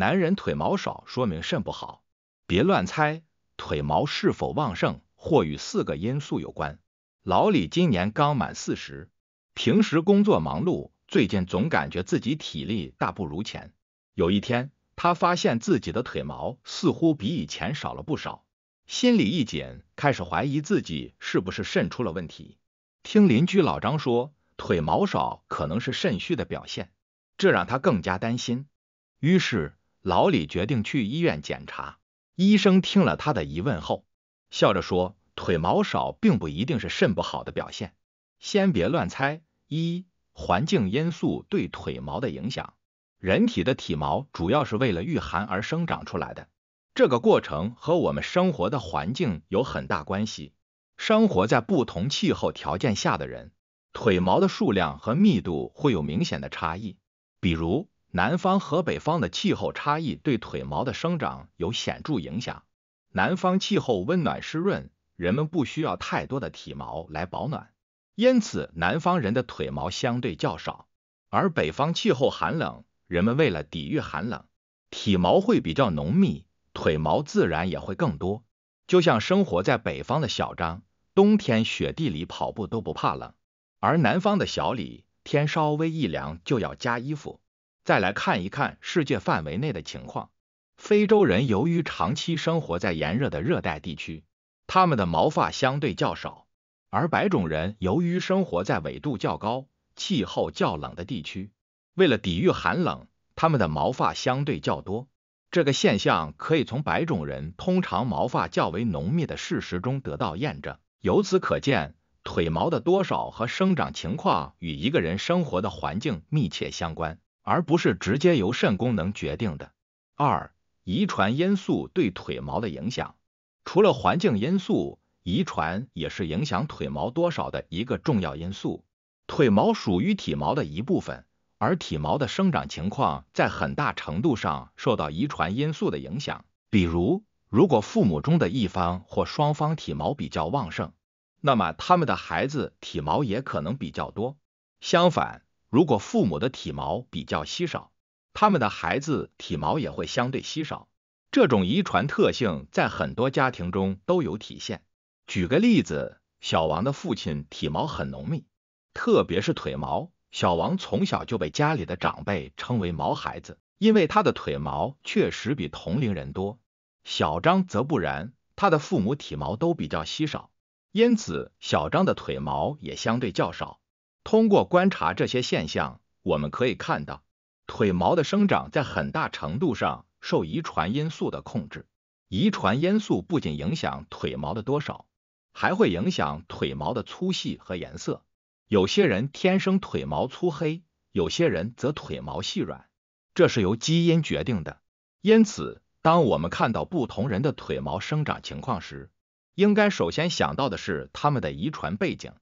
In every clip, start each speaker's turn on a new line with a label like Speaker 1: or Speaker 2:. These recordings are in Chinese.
Speaker 1: 男人腿毛少，说明肾不好，别乱猜。腿毛是否旺盛，或与四个因素有关。老李今年刚满四十，平时工作忙碌，最近总感觉自己体力大不如前。有一天，他发现自己的腿毛似乎比以前少了不少，心里一紧，开始怀疑自己是不是肾出了问题。听邻居老张说，腿毛少可能是肾虚的表现，这让他更加担心。于是。老李决定去医院检查。医生听了他的疑问后，笑着说：“腿毛少并不一定是肾不好的表现，先别乱猜。”一、环境因素对腿毛的影响。人体的体毛主要是为了御寒而生长出来的，这个过程和我们生活的环境有很大关系。生活在不同气候条件下的人，腿毛的数量和密度会有明显的差异。比如，南方和北方的气候差异对腿毛的生长有显著影响。南方气候温暖湿润，人们不需要太多的体毛来保暖，因此南方人的腿毛相对较少。而北方气候寒冷，人们为了抵御寒冷，体毛会比较浓密，腿毛自然也会更多。就像生活在北方的小张，冬天雪地里跑步都不怕冷，而南方的小李，天稍微一凉就要加衣服。再来看一看世界范围内的情况。非洲人由于长期生活在炎热的热带地区，他们的毛发相对较少；而白种人由于生活在纬度较高、气候较冷的地区，为了抵御寒冷，他们的毛发相对较多。这个现象可以从白种人通常毛发较为浓密的事实中得到验证。由此可见，腿毛的多少和生长情况与一个人生活的环境密切相关。而不是直接由肾功能决定的。二、遗传因素对腿毛的影响，除了环境因素，遗传也是影响腿毛多少的一个重要因素。腿毛属于体毛的一部分，而体毛的生长情况在很大程度上受到遗传因素的影响。比如，如果父母中的一方或双方体毛比较旺盛，那么他们的孩子体毛也可能比较多。相反，如果父母的体毛比较稀少，他们的孩子体毛也会相对稀少。这种遗传特性在很多家庭中都有体现。举个例子，小王的父亲体毛很浓密，特别是腿毛，小王从小就被家里的长辈称为“毛孩子”，因为他的腿毛确实比同龄人多。小张则不然，他的父母体毛都比较稀少，因此小张的腿毛也相对较少。通过观察这些现象，我们可以看到，腿毛的生长在很大程度上受遗传因素的控制。遗传因素不仅影响腿毛的多少，还会影响腿毛的粗细和颜色。有些人天生腿毛粗黑，有些人则腿毛细软，这是由基因决定的。因此，当我们看到不同人的腿毛生长情况时，应该首先想到的是他们的遗传背景。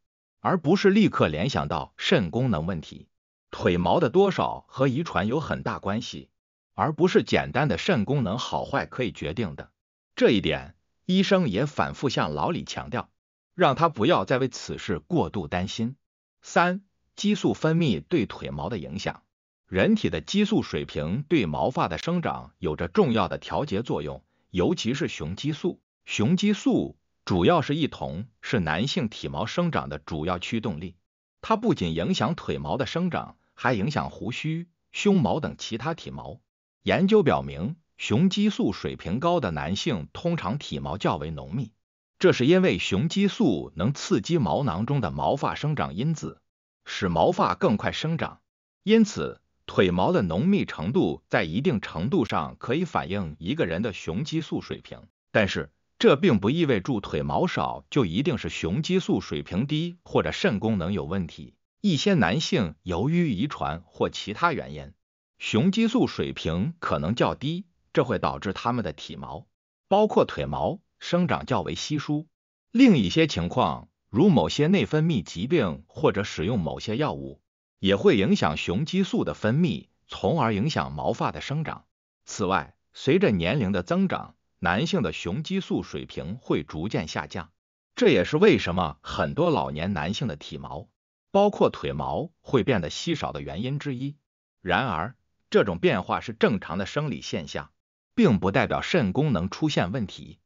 Speaker 1: 而不是立刻联想到肾功能问题。腿毛的多少和遗传有很大关系，而不是简单的肾功能好坏可以决定的。这一点，医生也反复向老李强调，让他不要再为此事过度担心。三、激素分泌对腿毛的影响。人体的激素水平对毛发的生长有着重要的调节作用，尤其是雄激素。雄激素。主要是异同是男性体毛生长的主要驱动力。它不仅影响腿毛的生长，还影响胡须、胸毛等其他体毛。研究表明，雄激素水平高的男性通常体毛较为浓密，这是因为雄激素能刺激毛囊中的毛发生长因子，使毛发更快生长。因此，腿毛的浓密程度在一定程度上可以反映一个人的雄激素水平，但是。这并不意味着腿毛少就一定是雄激素水平低或者肾功能有问题。一些男性由于遗传或其他原因，雄激素水平可能较低，这会导致他们的体毛，包括腿毛，生长较为稀疏。另一些情况，如某些内分泌疾病或者使用某些药物，也会影响雄激素的分泌，从而影响毛发的生长。此外，随着年龄的增长，男性的雄激素水平会逐渐下降，这也是为什么很多老年男性的体毛，包括腿毛会变得稀少的原因之一。然而，这种变化是正常的生理现象，并不代表肾功能出现问题。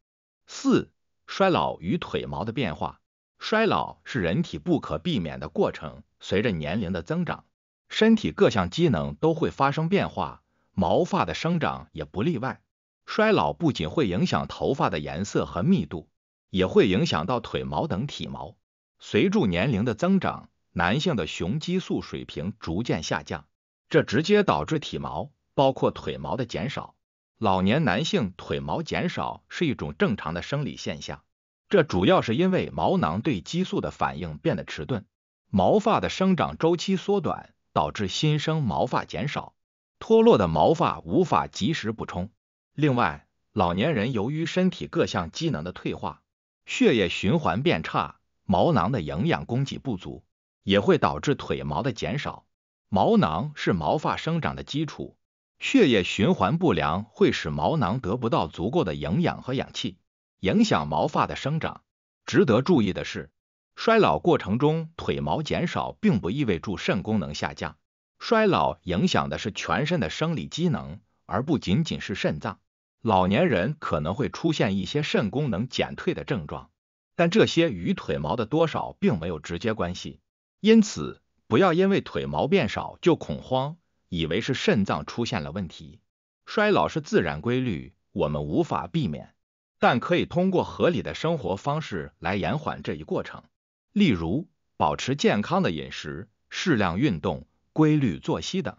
Speaker 1: 四、衰老与腿毛的变化。衰老是人体不可避免的过程，随着年龄的增长，身体各项机能都会发生变化，毛发的生长也不例外。衰老不仅会影响头发的颜色和密度，也会影响到腿毛等体毛。随着年龄的增长，男性的雄激素水平逐渐下降，这直接导致体毛，包括腿毛的减少。老年男性腿毛减少是一种正常的生理现象，这主要是因为毛囊对激素的反应变得迟钝，毛发的生长周期缩短，导致新生毛发减少，脱落的毛发无法及时补充。另外，老年人由于身体各项机能的退化，血液循环变差，毛囊的营养供给不足，也会导致腿毛的减少。毛囊是毛发生长的基础，血液循环不良会使毛囊得不到足够的营养和氧气，影响毛发的生长。值得注意的是，衰老过程中腿毛减少并不意味着肾功能下降，衰老影响的是全身的生理机能，而不仅仅是肾脏。老年人可能会出现一些肾功能减退的症状，但这些与腿毛的多少并没有直接关系。因此，不要因为腿毛变少就恐慌，以为是肾脏出现了问题。衰老是自然规律，我们无法避免，但可以通过合理的生活方式来延缓这一过程，例如保持健康的饮食、适量运动、规律作息等。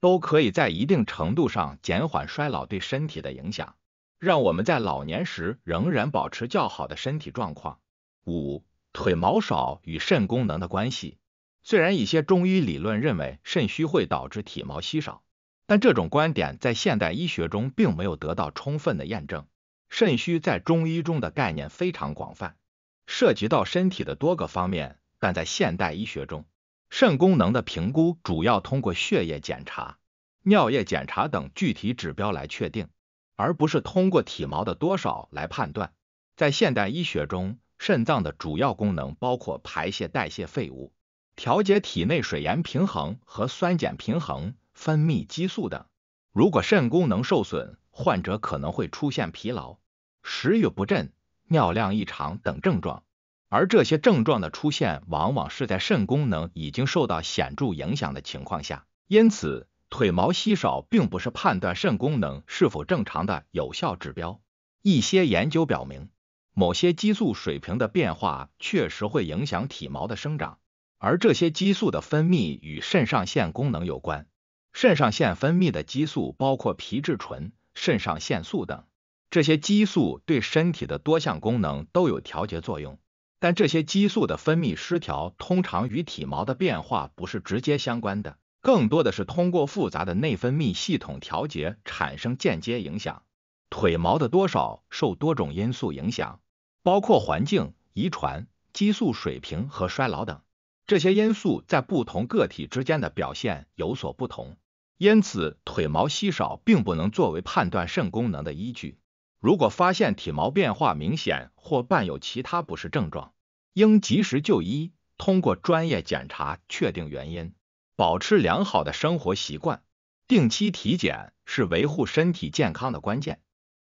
Speaker 1: 都可以在一定程度上减缓衰老对身体的影响，让我们在老年时仍然保持较好的身体状况。五、腿毛少与肾功能的关系。虽然一些中医理论认为肾虚会导致体毛稀少，但这种观点在现代医学中并没有得到充分的验证。肾虚在中医中的概念非常广泛，涉及到身体的多个方面，但在现代医学中。肾功能的评估主要通过血液检查、尿液检查等具体指标来确定，而不是通过体毛的多少来判断。在现代医学中，肾脏的主要功能包括排泄代谢废物、调节体内水盐平衡和酸碱平衡、分泌激素等。如果肾功能受损，患者可能会出现疲劳、食欲不振、尿量异常等症状。而这些症状的出现，往往是在肾功能已经受到显著影响的情况下，因此腿毛稀少并不是判断肾功能是否正常的有效指标。一些研究表明，某些激素水平的变化确实会影响体毛的生长，而这些激素的分泌与肾上腺功能有关。肾上腺分泌的激素包括皮质醇、肾上腺素等，这些激素对身体的多项功能都有调节作用。但这些激素的分泌失调通常与体毛的变化不是直接相关的，更多的是通过复杂的内分泌系统调节产生间接影响。腿毛的多少受多种因素影响，包括环境、遗传、激素水平和衰老等。这些因素在不同个体之间的表现有所不同，因此腿毛稀少并不能作为判断肾功能的依据。如果发现体毛变化明显或伴有其他不适症状，应及时就医，通过专业检查确定原因，保持良好的生活习惯，定期体检是维护身体健康的关键。